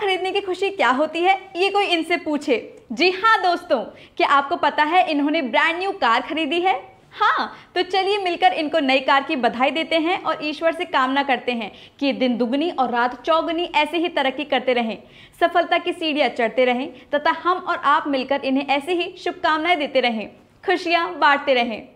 खरीदने की खुशी क्या होती है ये कोई इनसे पूछे जी हाँ दोस्तों क्या आपको पता है इन्होंने ब्रांड न्यू कार खरीदी है हाँ तो चलिए मिलकर इनको नई कार की बधाई देते हैं और ईश्वर से कामना करते हैं कि दिन दुगनी और रात चौगुनी ऐसे ही तरक्की करते रहें सफलता की सीढ़ियाँ चढ़ते रहें तथा हम और आप मिलकर इन्हें ऐसे ही शुभकामनाएं देते रहें खुशियाँ बांटते रहें